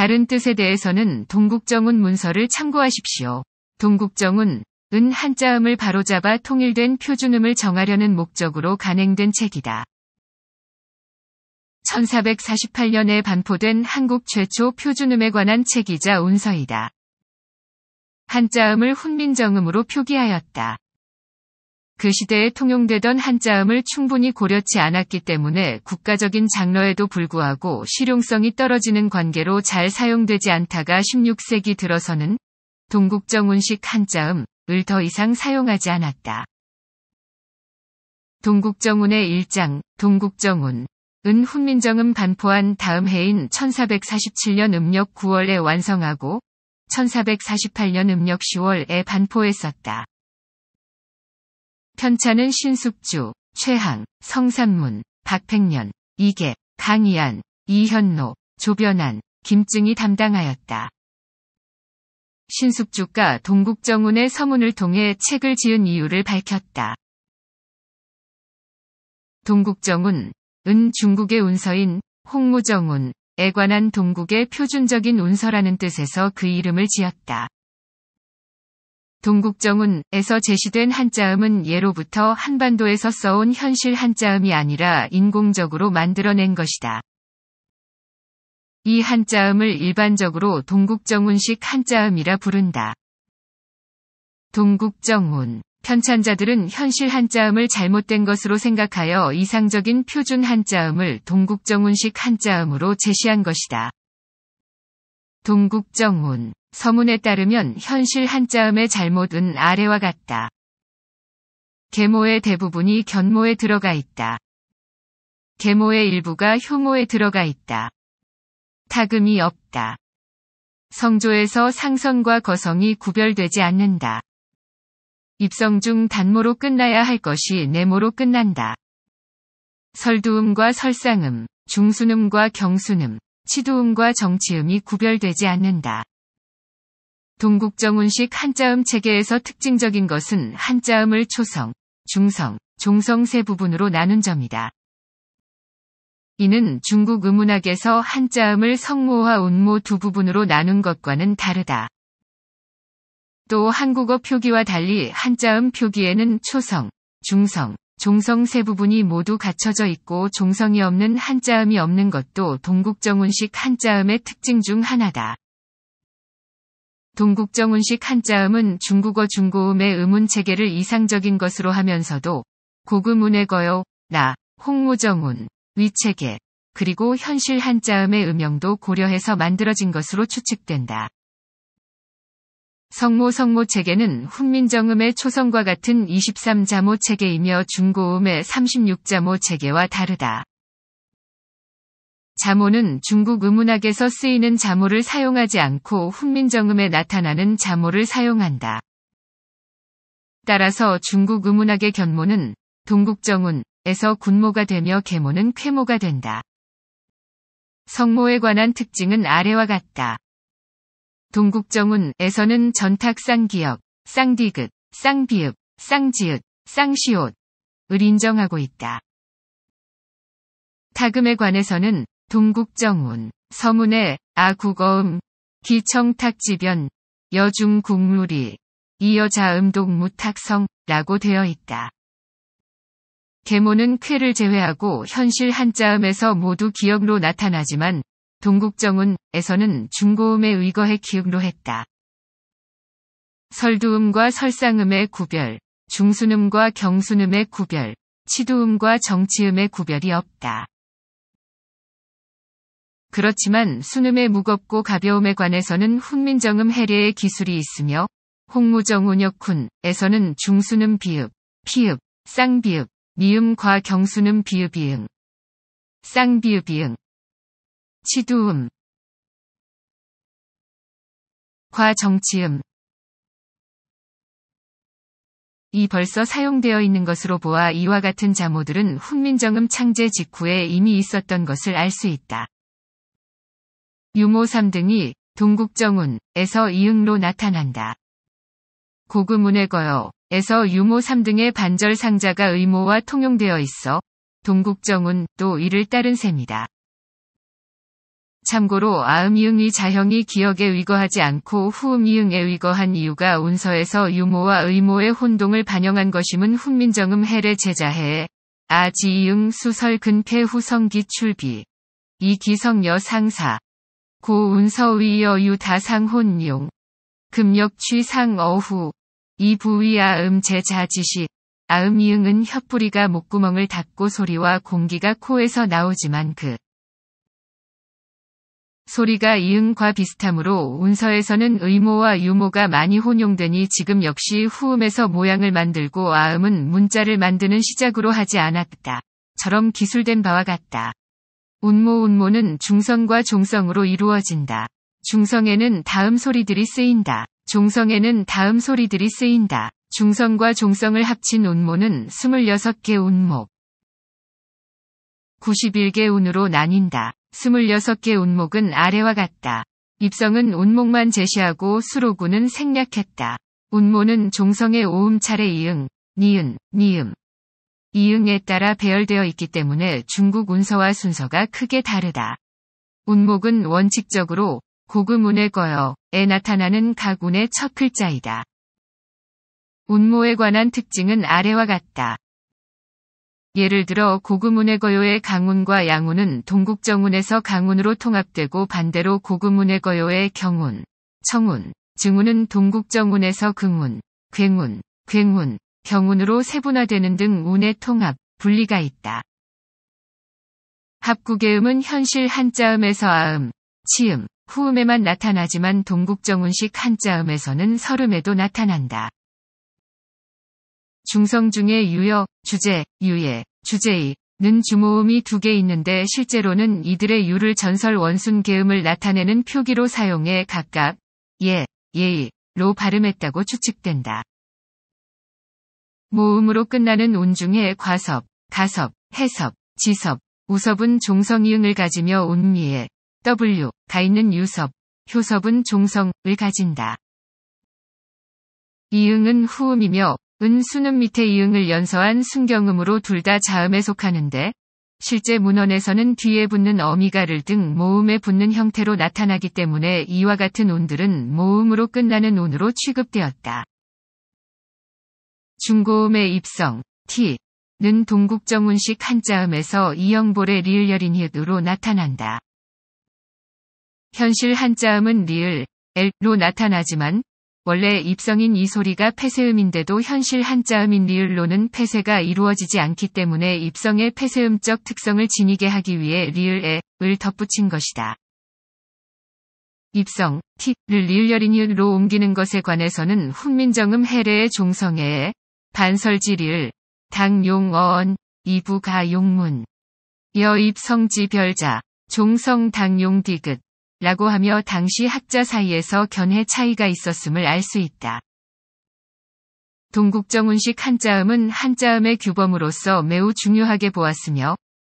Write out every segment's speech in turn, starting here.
다른 뜻에 대해서는 동국정운 문서를 참고하십시오. 동국정운, 은 한자음을 바로잡아 통일된 표준음을 정하려는 목적으로 간행된 책이다. 1448년에 반포된 한국 최초 표준음에 관한 책이자 운서이다. 한자음을 훈민정음으로 표기하였다. 그 시대에 통용되던 한자음을 충분히 고려치 않았기 때문에 국가적인 장르에도 불구하고 실용성이 떨어지는 관계로 잘 사용되지 않다가 16세기 들어서는 동국정운식 한자음을 더 이상 사용하지 않았다. 동국정운의 일장 동국정운. 은 훈민정음 반포한 다음 해인 1447년 음력 9월에 완성하고 1448년 음력 10월에 반포했었다. 편차는 신숙주, 최항, 성산문 박팽년, 이계, 강이안, 이현노, 조변안, 김증이 담당하였다. 신숙주가 동국정운의 서문을 통해 책을 지은 이유를 밝혔다. 동국정운, 은 중국의 운서인 홍무정운에 관한 동국의 표준적인 운서라는 뜻에서 그 이름을 지었다. 동국정운에서 제시된 한자음은 예로부터 한반도에서 써온 현실 한자음이 아니라 인공적으로 만들어낸 것이다. 이 한자음을 일반적으로 동국정운식 한자음이라 부른다. 동국정운. 편찬자들은 현실 한자음을 잘못된 것으로 생각하여 이상적인 표준 한자음을 동국정운식 한자음으로 제시한 것이다. 동국정운. 서문에 따르면 현실 한자음의 잘못은 아래와 같다. 계모의 대부분이 견모에 들어가 있다. 계모의 일부가 효모에 들어가 있다. 타금이 없다. 성조에서 상선과 거성이 구별되지 않는다. 입성 중 단모로 끝나야 할 것이 네모로 끝난다. 설두음과 설상음, 중순음과 경순음, 치두음과 정치음이 구별되지 않는다. 동국정운식 한자음 체계에서 특징적인 것은 한자음을 초성, 중성, 종성 세 부분으로 나눈 점이다. 이는 중국 음문학에서 한자음을 성모와 운모 두 부분으로 나눈 것과는 다르다. 또 한국어 표기와 달리 한자음 표기에는 초성, 중성, 종성 세 부분이 모두 갖춰져 있고 종성이 없는 한자음이 없는 것도 동국정운식 한자음의 특징 중 하나다. 동국정운식 한자음은 중국어 중고음의 음운 체계를 이상적인 것으로 하면서도 고금운의 거요, 나, 홍무정운, 위체계, 그리고 현실 한자음의 음영도 고려해서 만들어진 것으로 추측된다. 성모 성모 체계는 훈민정음의 초성과 같은 23자모 체계이며 중고음의 36자모 체계와 다르다. 자모는 중국 음문학에서 쓰이는 자모를 사용하지 않고 훈민정음에 나타나는 자모를 사용한다. 따라서 중국 음문학의 견모는 동국정운에서 군모가 되며 계모는 쾌모가 된다. 성모에 관한 특징은 아래와 같다. 동국정운에서는 전탁 쌍기역, 쌍디귿, 쌍비읍, 쌍지읒, 쌍시옷을 인정하고 있다. 타금에 관해서는 동국정운, 서문의 아국어음, 기청탁지변, 여중국물이, 이여자음 동무탁성라고 되어 있다. 계모는 쾌를 제외하고 현실 한자음에서 모두 기역로 나타나지만 동국정운에서는 중고음에 의거해 기역로 했다. 설두음과 설상음의 구별, 중순음과 경순음의 구별, 치두음과 정치음의 구별이 없다. 그렇지만 수음의 무겁고 가벼움에 관해서는 훈민정음 해례의 기술이 있으며 홍무정 운역훈에서는 중수음 비읍, 피읍, 쌍비읍, 미음과 경수음 비읍이응, 쌍비읍이응, 치두음, 과 정치음, 이 벌써 사용되어 있는 것으로 보아 이와 같은 자모들은 훈민정음 창제 직후에 이미 있었던 것을 알 수 있다. 유모 3등이 동국정운에서 이응로 나타난다. 고구문의 거여에서 유모 3등의 반절 상자가 의모와 통용되어 있어 동국정운 또 이를 따른 셈이다. 참고로 아음이응이 자형이 기억에 위거하지 않고 후음이응에 위거한 이유가 운서에서 유모와 의모의 혼동을 반영한 것임은 훈민정음 해례 제자해 아지이응 수설 근폐 후성기 출비 이기성여 상사 고운서위여 유다상혼용 금력취상어후 이부위아음 제자지식 아음이응은 혀뿌리가 목구멍을 닫고 소리와 공기가 코에서 나오지만 그 소리가 이응과 비슷하므로 운서에서는 의모와 유모가 많이 혼용되니 지금 역시 후음에서 모양을 만들고 아음은 문자를 만드는 시작으로 하지 않았다. 처럼 기술된 바와 같다. 운모 운모는 중성과 종성으로 이루어진다. 중성에는 다음 소리들이 쓰인다. 종성에는 다음 소리들이 쓰인다. 중성과 종성을 합친 운모는 26개 운목, 91개 운으로 나뉜다. 26개 운목은 아래와 같다. 입성은 운목만 제시하고 수로구는 생략했다. 운모는 종성의 오음찰에 이응, 니은, 니음, 이응에 따라 배열되어 있기 때문에 중국 운서와 순서가 크게 다르다. 운목은 원칙적으로 고금운을 거여에 나타나는 각 운의 첫 글자이다. 운모에 관한 특징은 아래와 같다. 예를 들어 고금운의 거요의 강운과 양운은 동국정운에서 강운으로 통합되고 반대로 고금운의 거요의 경운, 청운, 증운은 동국정운에서 금운, 괭운, 괭운, 경운으로 세분화되는 등 운의 통합, 분리가 있다. 합국의음은 현실 한자음에서 아음, 치음, 후음에만 나타나지만 동국정운식 한자음에서는 설음에도 나타난다. 중성 중에 유여, 주제, 유예, 주제의, 는 주모음이 두 개 있는데 실제로는 이들의 유를 전설 원순 계음을 나타내는 표기로 사용해 각각 예, 예의로 발음했다고 추측된다. 모음으로 끝나는 온중의 과섭, 가섭, 해섭, 지섭, 우섭은 종성이응을 가지며 온미에 W, 가 있는 유섭, 효섭은 종성을 가진다. 이응은 후음이며 은 수는 밑에 이응을 연서한 순경음으로 둘 다 자음에 속하는데 실제 문헌에서는 뒤에 붙는 어미가를 등 모음에 붙는 형태로 나타나기 때문에 이와 같은 온들은 모음으로 끝나는 온으로 취급되었다. 중고음의 입성, t, 는 동국정운식 한자음에서 이영볼의 리을열인 흣으로 나타난다. 현실 한자음은 리을, 엘로 나타나지만 원래 입성인 이 소리가 폐쇄음인데도 현실 한자음인 리을로는 폐쇄가 이루어지지 않기 때문에 입성의 폐쇄음적 특성을 지니게 하기 위해 리을에 을 덧붙인 것이다. 입성, t를 리을여린이로 옮기는 것에 관해서는 훈민정음 해례의 종성에 반설지릴, 당용어언, 이부가 용문. 여입성지별자, 종성 당용디귿. 라고 하며 당시 학자 사이에서 견해 차이가 있었음을 알 수 있다. 동국정운식 한자음은 한자음의 규범으로서 매우 중요하게 보았으며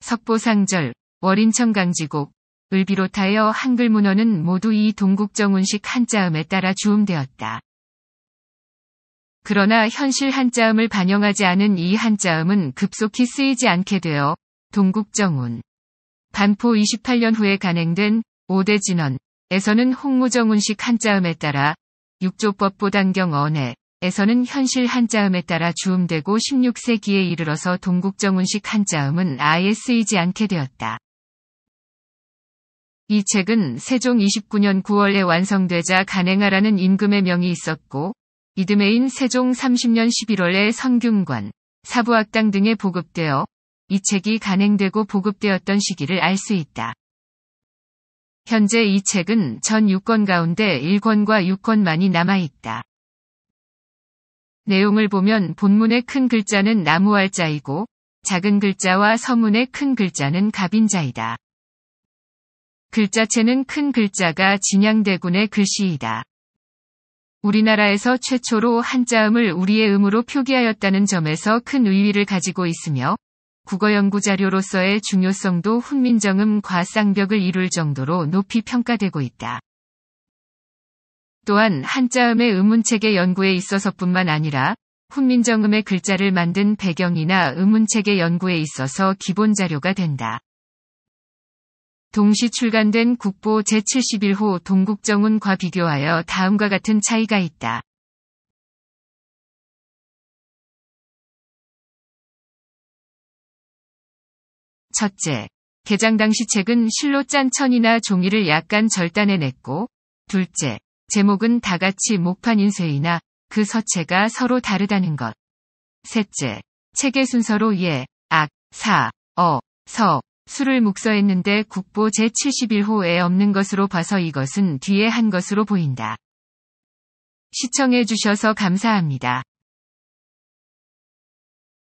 석보상절, 월인천강지곡, 을 비롯하여 한글 문헌은 모두 이 동국정운식 한자음에 따라 주음되었다. 그러나 현실 한자음을 반영하지 않은 이 한자음은 급속히 쓰이지 않게 되어 동국정운, 반포 28년 후에 간행된 5대 진언에서는 홍무정운식 한자음에 따라 6조법보 단경 언해에서는 현실 한자음에 따라 주음되고 16세기에 이르러서 동국정운식 한자음은 아예 쓰이지 않게 되었다. 이 책은 세종 29년 9월에 완성되자 간행하라는 임금의 명이 있었고 이듬해인 세종 30년 11월에 성균관, 사부학당 등에 보급되어 이 책이 간행되고 보급되었던 시기를 알 수 있다. 현재 이 책은 전 6권 가운데 1권과 6권만이 남아있다. 내용을 보면 본문의 큰 글자는 나무알자이고 작은 글자와 서문의 큰 글자는 갑인자이다. 글자체는 큰 글자가 진양대군의 글씨이다. 우리나라에서 최초로 한자음을 우리의 음으로 표기하였다는 점에서 큰의미를 가지고 있으며 국어 연구 자료로서의 중요성도 훈민정음과 쌍벽을 이룰 정도로 높이 평가되고 있다. 또한 한자음의 음문체계 연구에 있어서뿐만 아니라 훈민정음의 글자를 만든 배경이나 음문체계 연구에 있어서 기본 자료가 된다. 동시 출간된 국보 제71호 동국정운과 비교하여 다음과 같은 차이가 있다. 첫째, 개장 당시 책은 실로 짠 천이나 종이를 약간 절단해냈고, 둘째, 제목은 다같이 목판 인쇄이나 그 서체가 서로 다르다는 것. 셋째, 책의 순서로 예, 악, 사, 어, 서, 수를 묵서했는데 국보 제71호에 없는 것으로 봐서 이것은 뒤에 한 것으로 보인다. 시청해주셔서 감사합니다.